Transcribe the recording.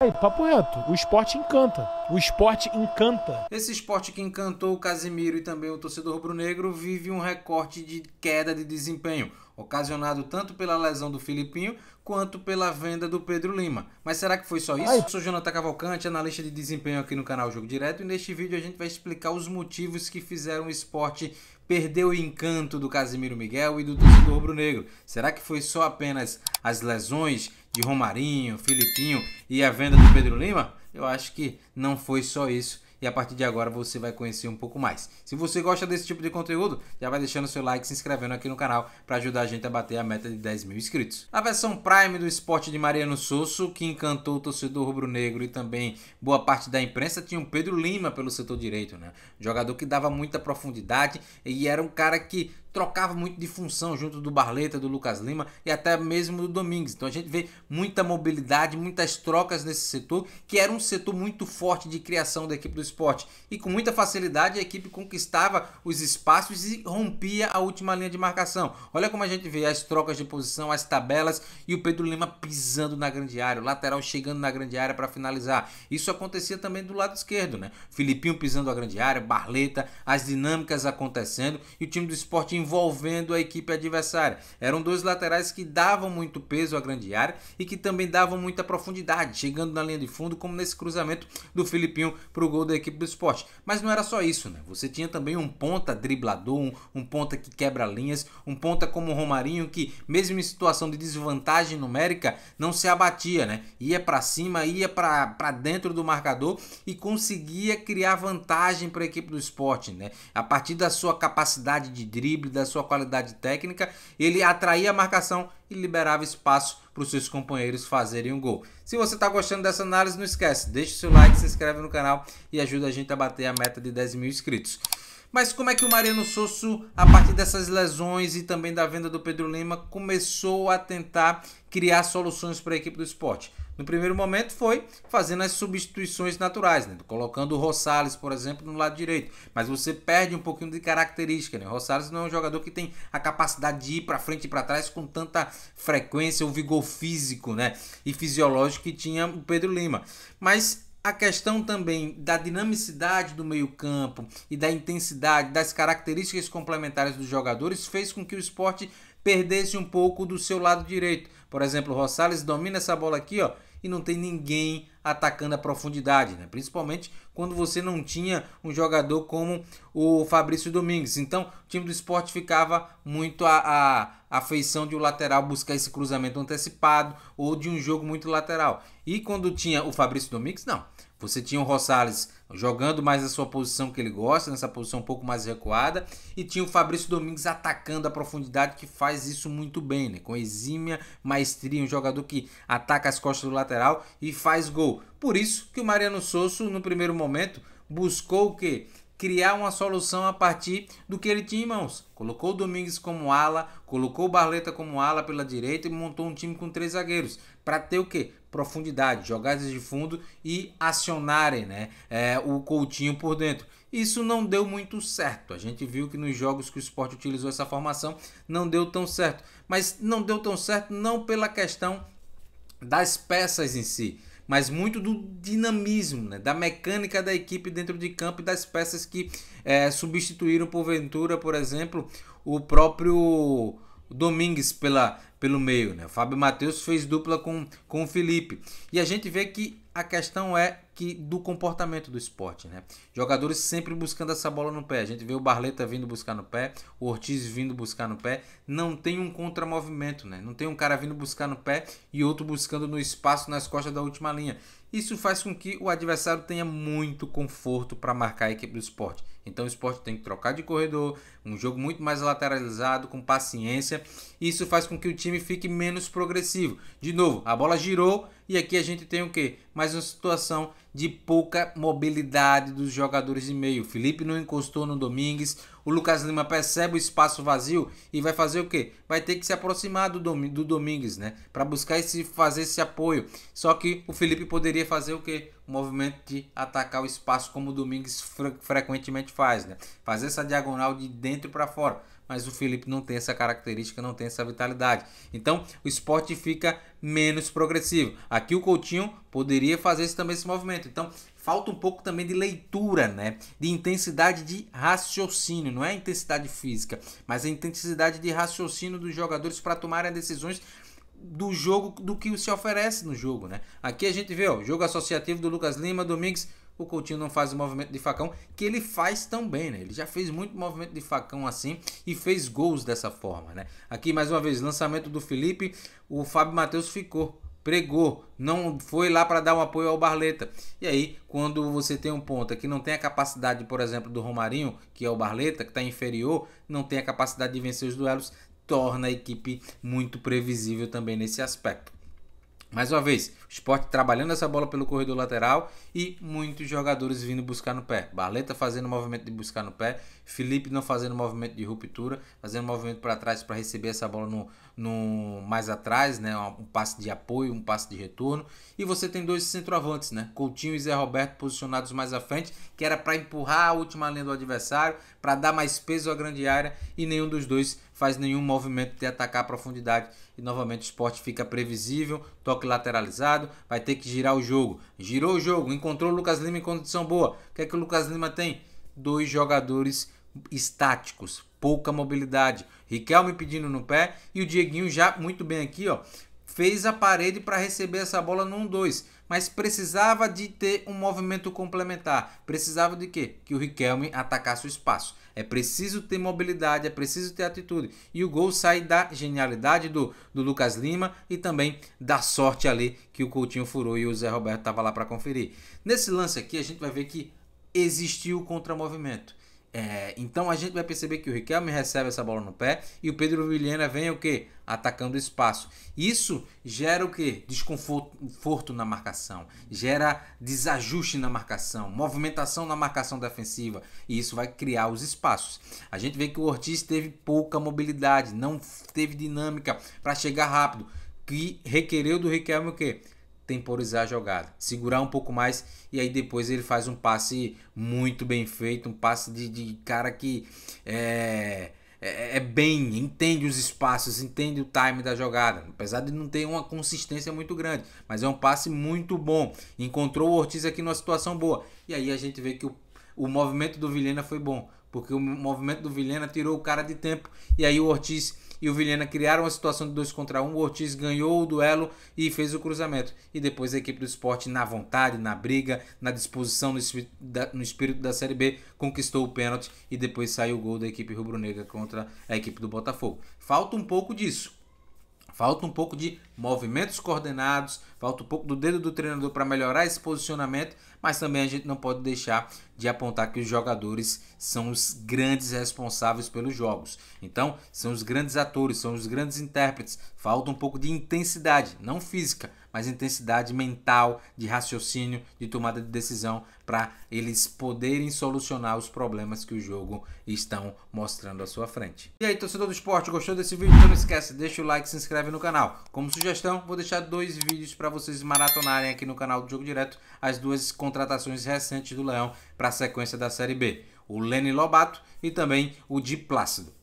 Aí, papo reto, o esporte encanta. O esporte encanta. Esse esporte que encantou o Casimiro e também o torcedor rubro-negro vive um recorte de queda de desempenho, ocasionado tanto pela lesão do Filipinho quanto pela venda do Pedro Lima. Mas será que foi só isso? Ai. Eu sou Jonathan Cavalcante, analista de desempenho aqui no canal Jogo Direto, e neste vídeo a gente vai explicar os motivos que fizeram o esporte perdeu o encanto do Casimiro Miguel e do torcedor rubro-negro? Será que foi só apenas as lesões de Romarinho, Filipinho e a venda do Pedro Lima? Eu acho que não foi só isso e a partir de agora você vai conhecer um pouco mais. Se você gosta desse tipo de conteúdo, já vai deixando seu like, se inscrevendo aqui no canal para ajudar a gente a bater a meta de 10 mil inscritos. A versão Prime do esporte de Mariano Sousso, que encantou o torcedor rubro-negro e também boa parte da imprensa, tinha o Pedro Lima pelo setor direito, né? jogador que dava muita profundidade e era um cara que trocava muito de função junto do Barleta, do Lucas Lima e até mesmo do Domingues. Então a gente vê muita mobilidade, muitas trocas nesse setor, que era um setor muito forte de criação da equipe do esporte. E com muita facilidade a equipe conquistava os espaços e rompia a última linha de marcação. Olha como a gente vê as trocas de posição, as tabelas e o Pedro Lima pisando na grande área, o lateral chegando na grande área para finalizar. Isso acontecia também do lado esquerdo, né? Filipinho pisando a grande área, Barleta, as dinâmicas acontecendo e o time do esporte envolvendo a equipe adversária. Eram dois laterais que davam muito peso à grande área e que também davam muita profundidade, chegando na linha de fundo, como nesse cruzamento do Filipinho para o gol da equipe do esporte. Mas não era só isso, né? Você tinha também um ponta driblador, um, um ponta que quebra linhas, um ponta como o Romarinho que, mesmo em situação de desvantagem numérica, não se abatia, né? Ia para cima, ia para dentro do marcador e conseguia criar vantagem para a equipe do esporte, né? A partir da sua capacidade de drible, da sua qualidade técnica, ele atraía a marcação e liberava espaço para os seus companheiros fazerem um gol. Se você está gostando dessa análise, não esquece, deixa seu like, se inscreve no canal e ajuda a gente a bater a meta de 10 mil inscritos. Mas como é que o Mariano Sosso, a partir dessas lesões e também da venda do Pedro Lima, começou a tentar criar soluções para a equipe do esporte? no primeiro momento foi fazendo as substituições naturais, né? colocando o Rosales, por exemplo, no lado direito. Mas você perde um pouquinho de característica. Né? O Rosales não é um jogador que tem a capacidade de ir para frente e para trás com tanta frequência, o vigor físico né? e fisiológico que tinha o Pedro Lima. Mas a questão também da dinamicidade do meio-campo e da intensidade, das características complementares dos jogadores, fez com que o esporte perdesse um pouco do seu lado direito. Por exemplo, o Rosales domina essa bola aqui, ó e não tem ninguém atacando a profundidade, né? principalmente quando você não tinha um jogador como o Fabrício Domingues. Então o time do esporte ficava muito a, afeição feição de o um lateral buscar esse cruzamento antecipado ou de um jogo muito lateral. E quando tinha o Fabrício Domingues, não. Você tinha o Rosales jogando mais a sua posição que ele gosta, nessa posição um pouco mais recuada, e tinha o Fabrício Domingues atacando a profundidade, que faz isso muito bem, né? com exímia maestria, um jogador que ataca as costas do lateral e faz gol. Por isso que o Mariano Sosso, no primeiro momento, buscou o quê? criar uma solução a partir do que ele tinha em mãos. Colocou o Domingues como ala, colocou o Barleta como ala pela direita e montou um time com três zagueiros para ter o quê? Profundidade, jogadas de fundo e acionarem né, é, o Coutinho por dentro. Isso não deu muito certo. A gente viu que nos jogos que o esporte utilizou essa formação não deu tão certo. Mas não deu tão certo não pela questão das peças em si, mas muito do dinamismo, né? da mecânica da equipe dentro de campo e das peças que é, substituíram porventura, por exemplo, o próprio Domingues pela, pelo meio. Né? O Fábio Matheus fez dupla com, com o Felipe. E a gente vê que a questão é que do comportamento do esporte, né? Jogadores sempre buscando essa bola no pé. A gente vê o Barleta vindo buscar no pé, o Ortiz vindo buscar no pé. Não tem um contramovimento, né? Não tem um cara vindo buscar no pé e outro buscando no espaço nas costas da última linha. Isso faz com que o adversário tenha muito conforto para marcar a equipe do esporte. Então o esporte tem que trocar de corredor, um jogo muito mais lateralizado, com paciência. Isso faz com que o time fique menos progressivo. De novo, a bola girou e aqui a gente tem o quê? Mais uma situação de pouca mobilidade dos jogadores de meio. O Felipe não encostou no Domingues, o Lucas Lima percebe o espaço vazio e vai fazer o quê? Vai ter que se aproximar do, Dom, do Domingues, né? Para buscar e fazer esse apoio. Só que o Felipe poderia fazer o quê? o movimento de atacar o espaço como o Domingues fre frequentemente faz, né? Fazer essa diagonal de dentro para fora. Mas o Felipe não tem essa característica, não tem essa vitalidade. Então o esporte fica menos progressivo. Aqui o Coutinho poderia fazer esse, também esse movimento. Então falta um pouco também de leitura, né? De intensidade de raciocínio, não é intensidade física, mas a intensidade de raciocínio dos jogadores para tomarem decisões do jogo, do que se oferece no jogo, né? Aqui a gente vê, o jogo associativo do Lucas Lima, Domingues, o Coutinho não faz o movimento de facão, que ele faz também, né? Ele já fez muito movimento de facão assim e fez gols dessa forma, né? Aqui mais uma vez, lançamento do Felipe, o Fábio Matheus ficou pregou, não foi lá para dar um apoio ao Barleta. E aí, quando você tem um ponta que não tem a capacidade, por exemplo, do Romarinho, que é o Barleta, que está inferior, não tem a capacidade de vencer os duelos, torna a equipe muito previsível também nesse aspecto. Mais uma vez, o Sport trabalhando essa bola pelo corredor lateral e muitos jogadores vindo buscar no pé. Barleta fazendo movimento de buscar no pé, Felipe não fazendo movimento de ruptura, fazendo movimento para trás para receber essa bola no, no, mais atrás, né? Um passe de apoio, um passe de retorno. E você tem dois centroavantes, né? Coutinho e Zé Roberto posicionados mais à frente, que era para empurrar a última linha do adversário, para dar mais peso à grande área, e nenhum dos dois faz nenhum movimento de atacar a profundidade. E novamente o esporte fica previsível, toque lateralizado, vai ter que girar o jogo. Girou o jogo, encontrou o Lucas Lima em condição boa. O que é que o Lucas Lima tem? Dois jogadores estáticos, pouca mobilidade. Riquelme pedindo no pé e o Dieguinho já muito bem aqui, ó, fez a parede para receber essa bola no 1 2, mas precisava de ter um movimento complementar. Precisava de quê? Que o Riquelme atacasse o espaço. É preciso ter mobilidade, é preciso ter atitude. E o gol sai da genialidade do, do Lucas Lima e também da sorte ali que o Coutinho furou e o Zé Roberto estava lá para conferir. Nesse lance aqui, a gente vai ver que existiu o contramovimento. É, então a gente vai perceber que o Riquelme recebe essa bola no pé e o Pedro Vilhena vem o que? Atacando o espaço. Isso gera o que? Desconforto na marcação, gera desajuste na marcação, movimentação na marcação defensiva e isso vai criar os espaços. A gente vê que o Ortiz teve pouca mobilidade, não teve dinâmica para chegar rápido, que requereu do Riquelme o que? temporizar a jogada, segurar um pouco mais e aí depois ele faz um passe muito bem feito, um passe de, de cara que é, é, é, bem, entende os espaços, entende o time da jogada, apesar de não ter uma consistência muito grande, mas é um passe muito bom. Encontrou o Ortiz aqui numa situação boa e aí a gente vê que o, o movimento do Vilhena foi bom, porque o movimento do Vilhena tirou o cara de tempo e aí o Ortiz e o Vilhena criaram a situação de 2 contra 1. Um, o Ortiz ganhou o duelo e fez o cruzamento. E depois a equipe do esporte, na vontade, na briga, na disposição, no, da, no espírito da Série B, conquistou o pênalti e depois saiu o gol da equipe rubro-negra contra a equipe do Botafogo. Falta um pouco disso. Falta um pouco de movimentos coordenados, falta um pouco do dedo do treinador para melhorar esse posicionamento, mas também a gente não pode deixar de apontar que os jogadores são os grandes responsáveis pelos jogos. Então, são os grandes atores, são os grandes intérpretes. Falta um pouco de intensidade, não física, mas intensidade mental, de raciocínio, de tomada de decisão para eles poderem solucionar os problemas que o jogo estão mostrando à sua frente. E aí, torcedor do esporte, gostou desse vídeo? Então não esquece, deixa o like, se inscreve no canal. Como sugestão, sugestão, vou deixar dois vídeos para vocês maratonarem aqui no canal do Jogo Direto as duas contratações recentes do Leão para a sequência da Série B. O Lenny Lobato e também o Di Plácido.